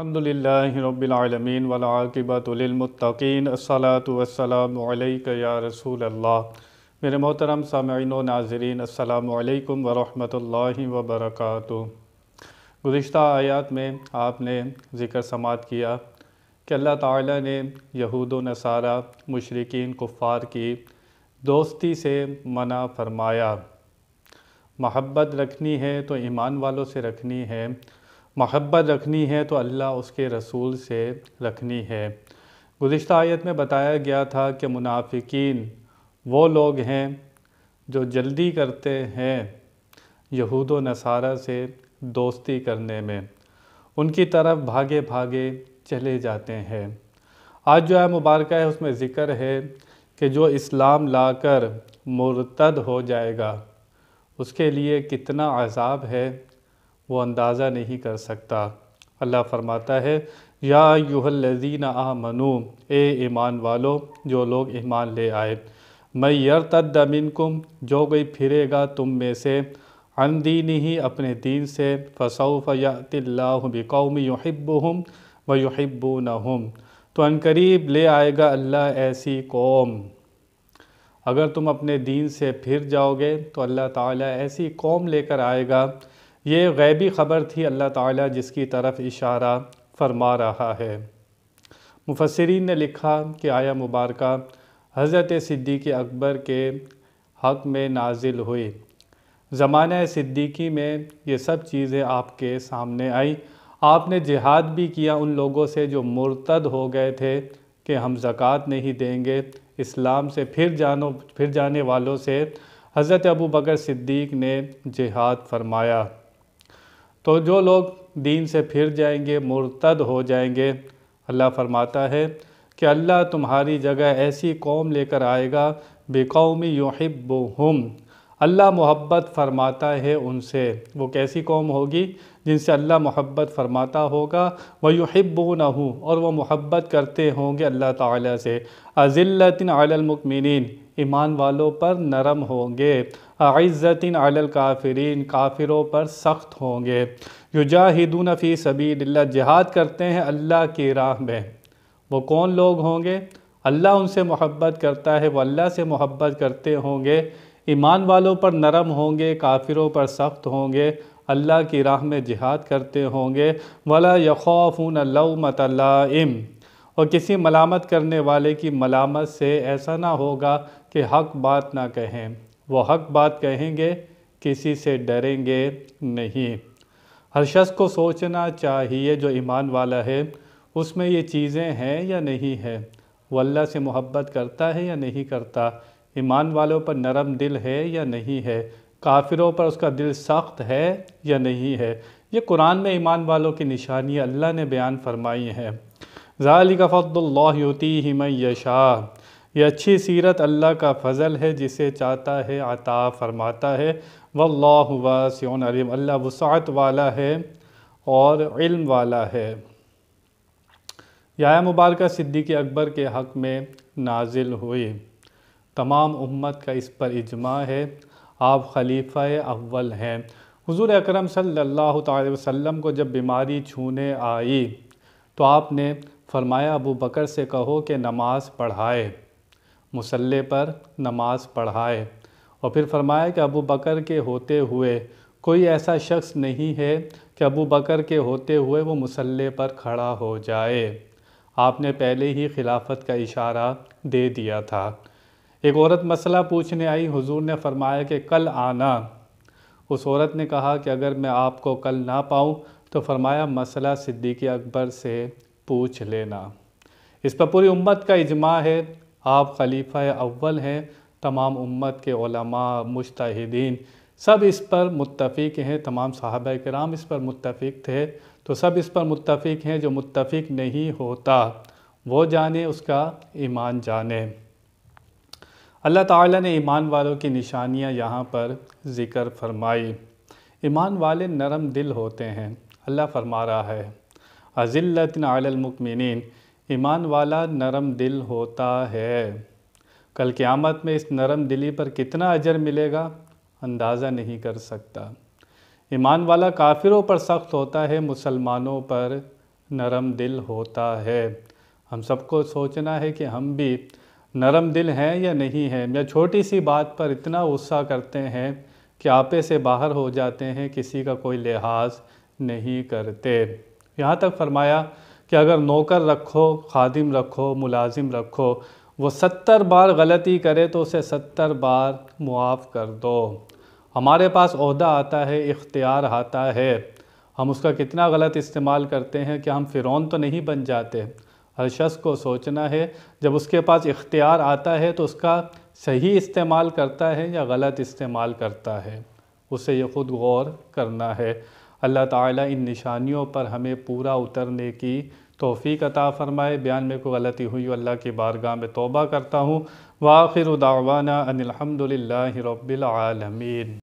अलहमदिल्लाबीआलमीन वलाकिबतमतिन सलातम या रसूल अल्लाह मेरे मोहतरम सामीन नाजरीन अल्लाम वरहमल वबरक गुज्त आयात में आपने ज़िक्र समात किया कि अल्लाह ताला ने यहूद नसारा मशरकिन कुफ़ार की दोस्ती से मना फरमाया महब्बत रखनी है तो ईमान वालों से रखनी है महब्बत रखनी है तो अल्लाह उसके रसूल से रखनी है गुज्त आयत में बताया गया था कि मुनाफिकीन वो लोग हैं जो जल्दी करते हैं यहूद व नसारा से दोस्ती करने में उनकी तरफ भागे भागे चले जाते हैं आज जो है मुबारक है उसमें ज़िक्र है कि जो इस्लाम लाकर मुर्तद हो जाएगा उसके लिए कितना अजाब है वो अंदाज़ा नहीं कर सकता अल्लाह फरमाता है या यूहल्लजीन आ मनु ए ईमान वालो जो लोग ईमान ले आए मैं यर कुम जो कोई फिरेगा तुम में से अन दीन ही अपने दीन से फ़सौफ़ यातिल्लाबिकौम हम व न हम तो अनकरीब ले आएगा अल्लाह ऐसी कौम अगर तुम अपने दीन से फिर जाओगे तो अल्लाह ताला ऐसी कौम लेकर आएगा ये गैबी ख़बर थी अल्लाह ताला जिसकी तरफ इशारा फरमा रहा है मुफसरीन ने लिखा कि आया मुबारक हज़रत सिद्दीकी अकबर के हक़ में नाजिल हुई ज़माना सिद्दीकी में ये सब चीज़ें आपके सामने आई आपने जिहाद भी किया उन लोगों से जो मुर्तद हो गए थे कि हम ज़क़़त नहीं देंगे इस्लाम से फिर जानो फिर जाने वालों से हज़रत अबू बकर सिद्दीक़ ने जिहाद फरमाया तो जो लोग दीन से फिर जाएंगे मुर्तद हो जाएंगे अल्लाह फरमाता है कि अल्लाह तुम्हारी जगह ऐसी कौम लेकर आएगा बेकौमी युहब हम अल्लाह मोहब्बत फरमाता है उनसे वो कैसी कौम होगी जिनसे अल्लाह मोहब्बत फरमाता होगा वह वयुहब्बो न हूँ और वह मोहब्बत करते होंगे अल्लाह ताला से अज़िल्लतिन अलमुकमिन ईमान वालों पर नरम होंगे आज़तिन आलल काफरीन काफिरों पर सख्त होंगे युजाहिदून फ़ी सबील जिहाद करते हैं अल्लाह की राह में वो कौन लोग होंगे अल्लाह उनसे मोहब्बत करता है वो अल्लाह से मोहब्बत करते होंगे ईमान वालों पर नरम होंगे काफिरों पर सख्त होंगे अल्लाह की राह में जिहाद करते होंगे वला यखौफून लमतम और किसी मलामत करने वाले की मलामत से ऐसा ना होगा कि हक बात ना कहें वो हक बात कहेंगे किसी से डरेंगे नहीं हर शख्स को सोचना चाहिए जो ईमान वाला है उसमें ये चीज़ें हैं या नहीं है वो अल्लाह से मोहब्बत करता है या नहीं करता ईमान वालों पर नरम दिल है या नहीं है काफिरों पर उसका दिल सख्त है या नहीं है ये कुरान में ईमान वालों की निशानियाँ अल्लाह ने बयान फरमाई हैं ज़ाली का फ़तल्लाती हिम यशा ये अच्छी सीरत अल्लाह का फ़ज़ल है जिसे चाहता है आता फरमाता है वल्लाह वासियन अलीम अल्लाह वसात वाला है और इल्म वाला है या मुबारक सिद्दीक़ अकबर के हक़ में नाजिल हुई तमाम उम्मत का इस पर इजमा है आप खलीफ़ अव्वल हैं हुजूर अकरम सल्लल्लाहु अलैहि वसल्लम को जब बीमारी छूने आई तो आपने फरमाया अबू बकर से कहो कि नमाज़ पढ़ाए मुसल्ले पर नमाज़ पढ़ाए और फिर फरमाया कि अबू बकर के होते हुए कोई ऐसा शख्स नहीं है कि अबू बकर के होते हुए वो मुसल्ले पर खड़ा हो जाए आपने पहले ही खिलाफत का इशारा दे दिया था एक औरत मसला पूछने आई हुजूर ने फरमाया कि कल आना उस औरत ने कहा कि अगर मैं आपको कल ना पाऊँ तो फरमाया मसला सिद्दीकी अकबर से पूछ लेना इस पर पूरी उम्मत का इजमा है आप खलीफा अव्वल हैं तमाम उम्मत के मुश्तिन सब इस पर मुतफ़ हैं तमाम साहब कराम इस पर मुतफ थे तो सब इस पर मुतफ़ हैं जो मुतफ़ नहीं होता वो जाने उसका ईमान जाने अल्लाह ताला ने ईमान वालों की निशानियां यहाँ पर ज़िक्र फरमाई ईमान वाले नरम दिल होते हैं अल्लाह फरमा रहा है अज़िल्लतमकमिन ईमान वाला नरम दिल होता है कल क़्यामत में इस नरम दिली पर कितना अजर मिलेगा अंदाज़ा नहीं कर सकता ईमान वाला काफिरों पर सख्त होता है मुसलमानों पर नरम दिल होता है हम सबको सोचना है कि हम भी नरम दिल हैं या नहीं हैं या छोटी सी बात पर इतना गुस्सा करते हैं कि आपे से बाहर हो जाते हैं किसी का कोई लिहाज नहीं करते यहाँ तक फरमाया कि अगर नौकर रखो खादिम रखो मुलाजिम रखो वो सत्तर बार गलती करे तो उसे सत्तर बार मुआफ़ कर दो हमारे पास अहदा आता है इख्तियार आता है हम उसका कितना गलत इस्तेमाल करते हैं कि हम फ़िरौन तो नहीं बन जाते हर शख्स को सोचना है जब उसके पास इख्तियार आता है तो उसका सही इस्तेमाल करता है या गलत इस्तेमाल करता है उसे ये ख़ुद गौर करना है अल्लाह ताला इन निशानियों पर हमें पूरा उतरने की तोफ़ी अता फ़रमाए बयान में कोई गलती हुई तो अल्लाह की बारगाह में तोबा करता हूँ वाखिर दावाना अनिलहमदिल्ला रबालमीन